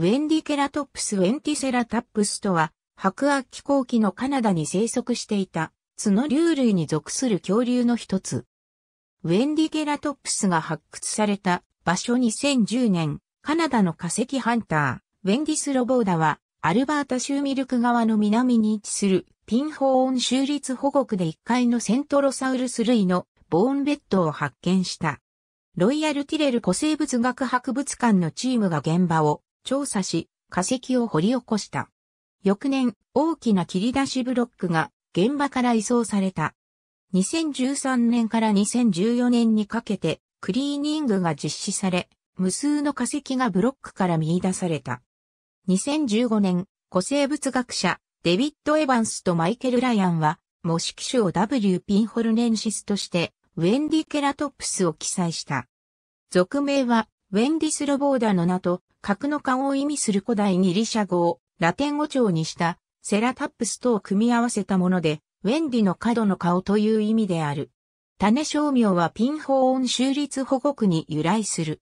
ウェンディケラトップスウェンティセラタップスとは、白亜紀後期のカナダに生息していた、角竜類に属する恐竜の一つ。ウェンディケラトップスが発掘された場所2010年、カナダの化石ハンター、ウェンディス・ロボーダは、アルバータ州ミルク川の南に位置するピンホーン州立保護区で1階のセントロサウルス類のボーンベッドを発見した。ロイヤル・ティレル古生物学博物館のチームが現場を調査し、化石を掘り起こした。翌年、大きな切り出しブロックが現場から移送された。2013年から2014年にかけてクリーニングが実施され、無数の化石がブロックから見出された。2015年、古生物学者、デビッド・エヴァンスとマイケル・ライアンは、模式種を W. ピンホルネンシスとして、ウェンディケラトプスを記載した。俗名は、ウェンディスロボーダの名と、格の顔を意味する古代ギリシャ語をラテン語調にしたセラタップスとを組み合わせたもので、ウェンディの角の顔という意味である。種商名はピンホーン州立保護区に由来する。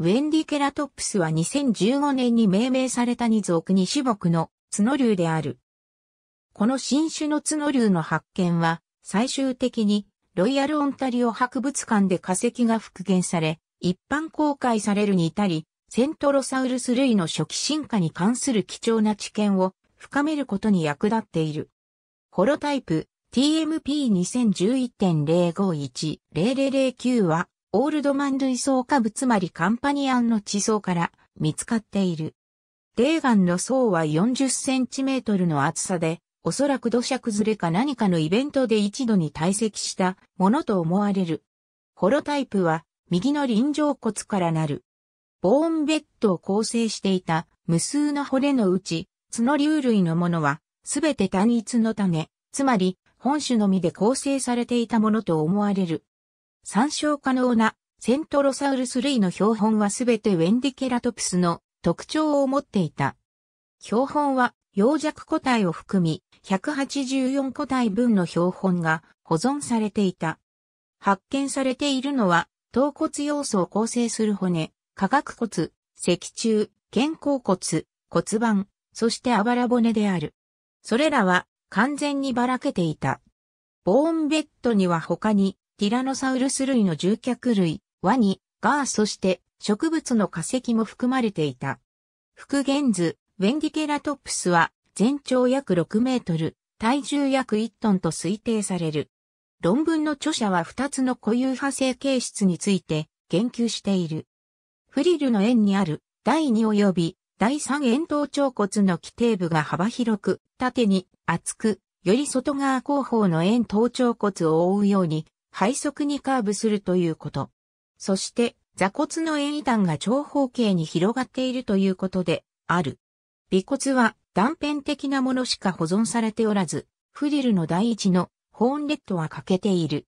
ウェンディケラトップスは2015年に命名された二族二種木の角竜である。この新種の角竜の発見は最終的にロイヤルオンタリオ博物館で化石が復元され、一般公開されるに至り、セントロサウルス類の初期進化に関する貴重な知見を深めることに役立っている。ホロタイプ TMP2011.051-0009 は、オールドマン類層部、つまりカンパニアンの地層から見つかっている。レーガンの層は40センチメートルの厚さで、おそらく土砂崩れか何かのイベントで一度に堆積したものと思われる。ホロタイプは右の臨場骨からなる。ボーンベッドを構成していた無数の骨のうち、角竜類のものは、すべて単一の種、つまり、本種のみで構成されていたものと思われる。参照可能なセントロサウルス類の標本はすべてウェンディケラトプスの特徴を持っていた。標本は、洋弱個体を含み、184個体分の標本が保存されていた。発見されているのは、頭骨要素を構成する骨、下顎骨、脊柱、肩甲骨、骨盤、そしてあばら骨である。それらは完全にばらけていた。ボーンベッドには他にティラノサウルス類の獣脚類、ワニ、ガーそして植物の化石も含まれていた。復元図、ウェンディケラトプスは全長約6メートル、体重約1トンと推定される。論文の著者は二つの固有派生形質について言及している。フリルの円にある第2及び第3円頭頂骨の基底部が幅広く、縦に厚く、より外側後方の円頭頂骨を覆うように、背側にカーブするということ。そして、座骨の円異端が長方形に広がっているということで、ある。尾骨は断片的なものしか保存されておらず、フリルの第一のホーンレットは欠けている。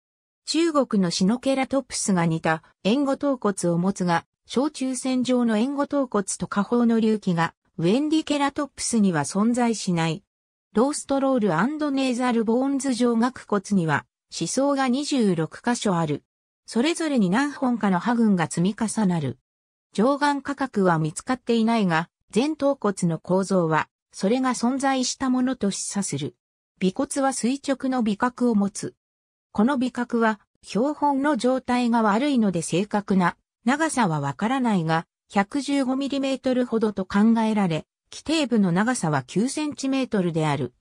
中国のシノケラトプスが似た援護頭骨を持つが、小中線上の援護頭骨と下方の隆起が、ウェンディケラトプスには存在しない。ローストロールネーザルボーンズ上顎骨には、思想が26箇所ある。それぞれに何本かの歯群が積み重なる。上眼価格は見つかっていないが、前頭骨の構造は、それが存在したものと示唆する。尾骨は垂直の尾角を持つ。この尾角は、標本の状態が悪いので正確な長さはわからないが、115mm ほどと考えられ、基底部の長さは 9cm である。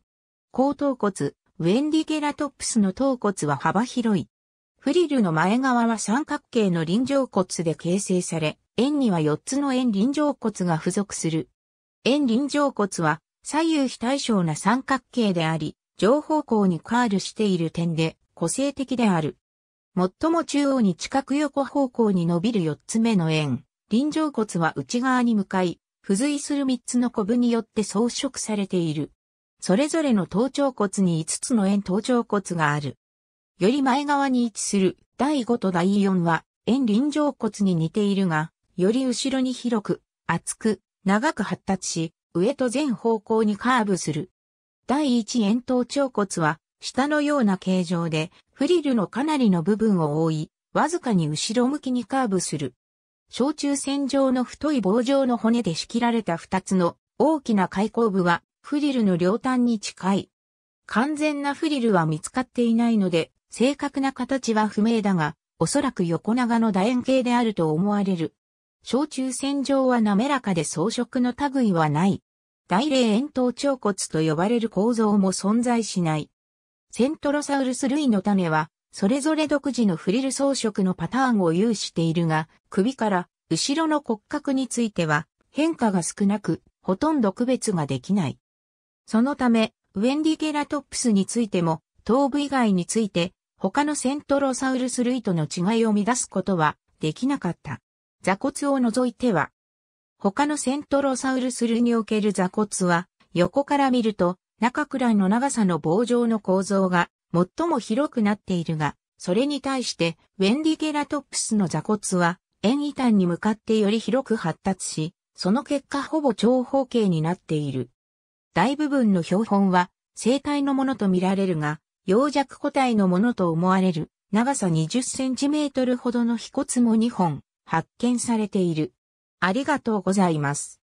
後頭骨、ウェンディゲラトップスの頭骨は幅広い。フリルの前側は三角形の臨場骨で形成され、円には4つの円臨場骨が付属する。円臨場骨は左右非対称な三角形であり、上方向にカールしている点で個性的である。最も中央に近く横方向に伸びる4つ目の円、臨場骨は内側に向かい、付随する3つのコブによって装飾されている。それぞれの頭頂骨に5つの円頭頂骨がある。より前側に位置する第5と第4は円臨場骨に似ているが、より後ろに広く、厚く、長く発達し、上と全方向にカーブする。第一円筒腸骨は、下のような形状で、フリルのかなりの部分を覆い、わずかに後ろ向きにカーブする。小中線状の太い棒状の骨で仕切られた二つの大きな開口部は、フリルの両端に近い。完全なフリルは見つかっていないので、正確な形は不明だが、おそらく横長の楕円形であると思われる。小中線上は滑らかで装飾の類はない。大霊円筒腸骨と呼ばれる構造も存在しない。セントロサウルス類の種は、それぞれ独自のフリル装飾のパターンを有しているが、首から後ろの骨格については変化が少なく、ほとんど区別ができない。そのため、ウェンディゲラトップスについても、頭部以外について、他のセントロサウルス類との違いを乱すことはできなかった。座骨を除いては、他のセントロサウルス類における座骨は、横から見ると、中くらいの長さの棒状の構造が最も広くなっているが、それに対して、ウェンディゲラトップスの座骨は、円異端に向かってより広く発達し、その結果ほぼ長方形になっている。大部分の標本は、生体のものと見られるが、洋弱個体のものと思われる、長さ20センチメートルほどの皮骨も2本、発見されている。ありがとうございます。